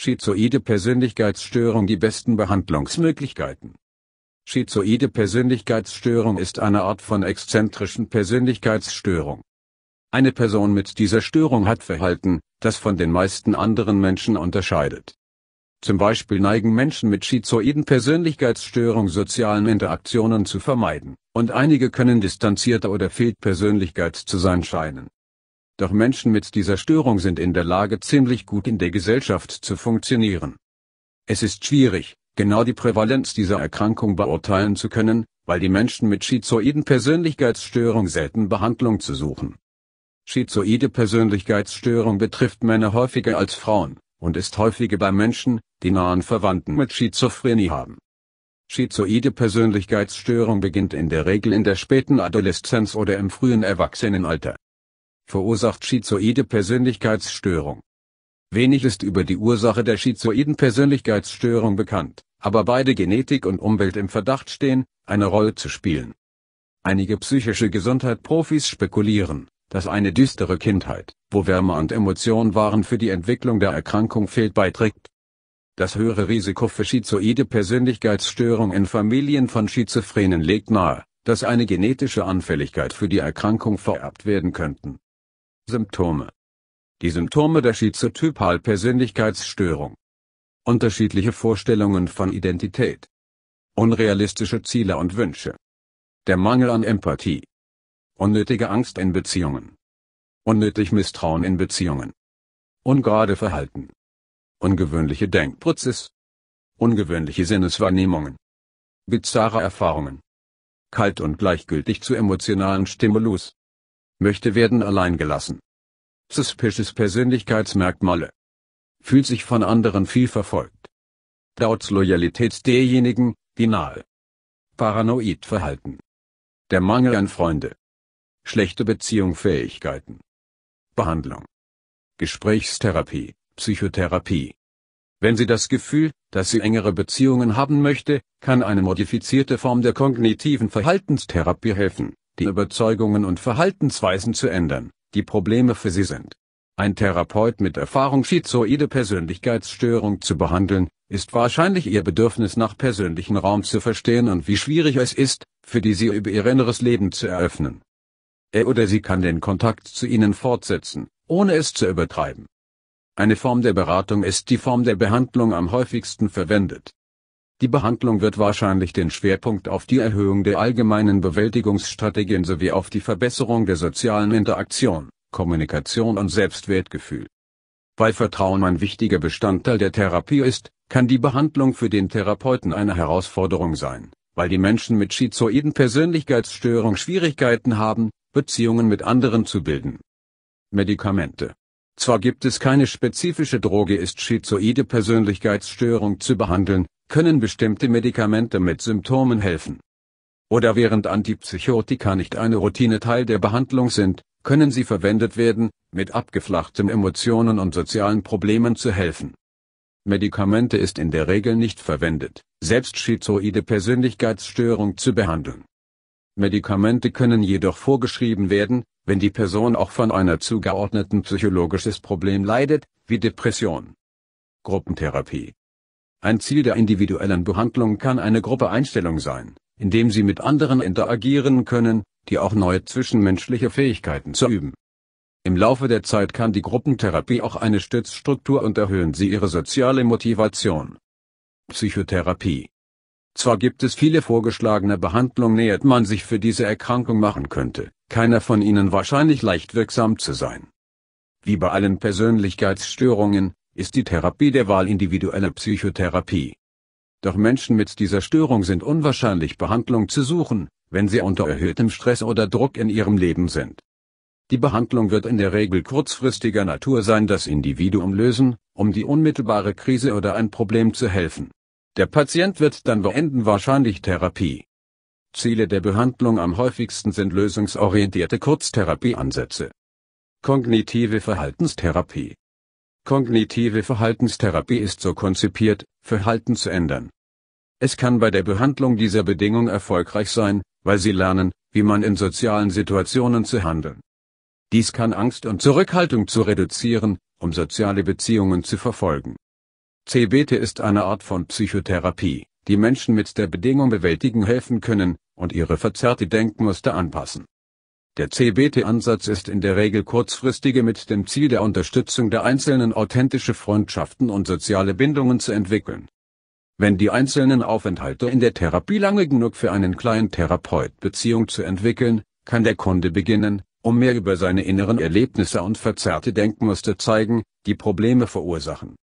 Schizoide Persönlichkeitsstörung Die besten Behandlungsmöglichkeiten Schizoide Persönlichkeitsstörung ist eine Art von exzentrischen Persönlichkeitsstörung. Eine Person mit dieser Störung hat Verhalten, das von den meisten anderen Menschen unterscheidet. Zum Beispiel neigen Menschen mit schizoiden Persönlichkeitsstörung sozialen Interaktionen zu vermeiden, und einige können distanzierter oder fehlt Persönlichkeit zu sein scheinen. Doch Menschen mit dieser Störung sind in der Lage, ziemlich gut in der Gesellschaft zu funktionieren. Es ist schwierig, genau die Prävalenz dieser Erkrankung beurteilen zu können, weil die Menschen mit schizoiden Persönlichkeitsstörung selten Behandlung zu suchen. Schizoide Persönlichkeitsstörung betrifft Männer häufiger als Frauen und ist häufiger bei Menschen, die nahen Verwandten mit Schizophrenie haben. Schizoide Persönlichkeitsstörung beginnt in der Regel in der späten Adoleszenz oder im frühen Erwachsenenalter verursacht schizoide Persönlichkeitsstörung. Wenig ist über die Ursache der schizoiden Persönlichkeitsstörung bekannt, aber beide Genetik und Umwelt im Verdacht stehen, eine Rolle zu spielen. Einige psychische Gesundheitprofis spekulieren, dass eine düstere Kindheit, wo Wärme und Emotion waren für die Entwicklung der Erkrankung fehlt, beiträgt. Das höhere Risiko für schizoide Persönlichkeitsstörung in Familien von Schizophrenen legt nahe, dass eine genetische Anfälligkeit für die Erkrankung vererbt werden könnten. Symptome. Die Symptome der Schizotypal-Persönlichkeitsstörung. Unterschiedliche Vorstellungen von Identität. Unrealistische Ziele und Wünsche. Der Mangel an Empathie. Unnötige Angst in Beziehungen. Unnötig Misstrauen in Beziehungen. Ungerade Verhalten. Ungewöhnliche Denkprozess. Ungewöhnliche Sinneswahrnehmungen. Bizarre Erfahrungen. Kalt und gleichgültig zu emotionalen Stimulus möchte werden allein gelassen. Suspicious Persönlichkeitsmerkmale. Fühlt sich von anderen viel verfolgt. Doubts Loyalität derjenigen, die nahe. Paranoid Verhalten. Der Mangel an Freunde. Schlechte Beziehungsfähigkeiten. Behandlung. Gesprächstherapie, Psychotherapie. Wenn sie das Gefühl, dass sie engere Beziehungen haben möchte, kann eine modifizierte Form der kognitiven Verhaltenstherapie helfen die Überzeugungen und Verhaltensweisen zu ändern, die Probleme für sie sind. Ein Therapeut mit Erfahrung schizoide Persönlichkeitsstörung zu behandeln, ist wahrscheinlich ihr Bedürfnis nach persönlichen Raum zu verstehen und wie schwierig es ist, für die sie über ihr inneres Leben zu eröffnen. Er oder sie kann den Kontakt zu ihnen fortsetzen, ohne es zu übertreiben. Eine Form der Beratung ist die Form der Behandlung am häufigsten verwendet. Die Behandlung wird wahrscheinlich den Schwerpunkt auf die Erhöhung der allgemeinen Bewältigungsstrategien sowie auf die Verbesserung der sozialen Interaktion, Kommunikation und Selbstwertgefühl. Weil Vertrauen ein wichtiger Bestandteil der Therapie ist, kann die Behandlung für den Therapeuten eine Herausforderung sein, weil die Menschen mit schizoiden Persönlichkeitsstörung Schwierigkeiten haben, Beziehungen mit anderen zu bilden. Medikamente zwar gibt es keine spezifische Droge ist schizoide Persönlichkeitsstörung zu behandeln, können bestimmte Medikamente mit Symptomen helfen. Oder während Antipsychotika nicht eine Routine Teil der Behandlung sind, können sie verwendet werden, mit abgeflachten Emotionen und sozialen Problemen zu helfen. Medikamente ist in der Regel nicht verwendet, selbst schizoide Persönlichkeitsstörung zu behandeln. Medikamente können jedoch vorgeschrieben werden, wenn die Person auch von einer zugeordneten psychologisches Problem leidet, wie Depression. Gruppentherapie ein Ziel der individuellen Behandlung kann eine Gruppeeinstellung sein, indem sie mit anderen interagieren können, die auch neue zwischenmenschliche Fähigkeiten zu üben. Im Laufe der Zeit kann die Gruppentherapie auch eine Stützstruktur und erhöhen sie ihre soziale Motivation. Psychotherapie. Zwar gibt es viele vorgeschlagene Behandlungen, nähert man sich für diese Erkrankung machen könnte, keiner von ihnen wahrscheinlich leicht wirksam zu sein. Wie bei allen Persönlichkeitsstörungen, ist die Therapie der Wahl individuelle Psychotherapie. Doch Menschen mit dieser Störung sind unwahrscheinlich Behandlung zu suchen, wenn sie unter erhöhtem Stress oder Druck in ihrem Leben sind. Die Behandlung wird in der Regel kurzfristiger Natur sein, das Individuum lösen, um die unmittelbare Krise oder ein Problem zu helfen. Der Patient wird dann beenden wahrscheinlich Therapie. Ziele der Behandlung am häufigsten sind lösungsorientierte Kurztherapieansätze. Kognitive Verhaltenstherapie Kognitive Verhaltenstherapie ist so konzipiert, Verhalten zu ändern. Es kann bei der Behandlung dieser Bedingung erfolgreich sein, weil sie lernen, wie man in sozialen Situationen zu handeln. Dies kann Angst und Zurückhaltung zu reduzieren, um soziale Beziehungen zu verfolgen. CBT ist eine Art von Psychotherapie, die Menschen mit der Bedingung bewältigen helfen können und ihre verzerrte Denkmuster anpassen. Der CBT-Ansatz ist in der Regel kurzfristige mit dem Ziel der Unterstützung der Einzelnen authentische Freundschaften und soziale Bindungen zu entwickeln. Wenn die einzelnen Aufenthalte in der Therapie lange genug für einen kleinen Therapeut Beziehung zu entwickeln, kann der Kunde beginnen, um mehr über seine inneren Erlebnisse und verzerrte Denkmuster zeigen, die Probleme verursachen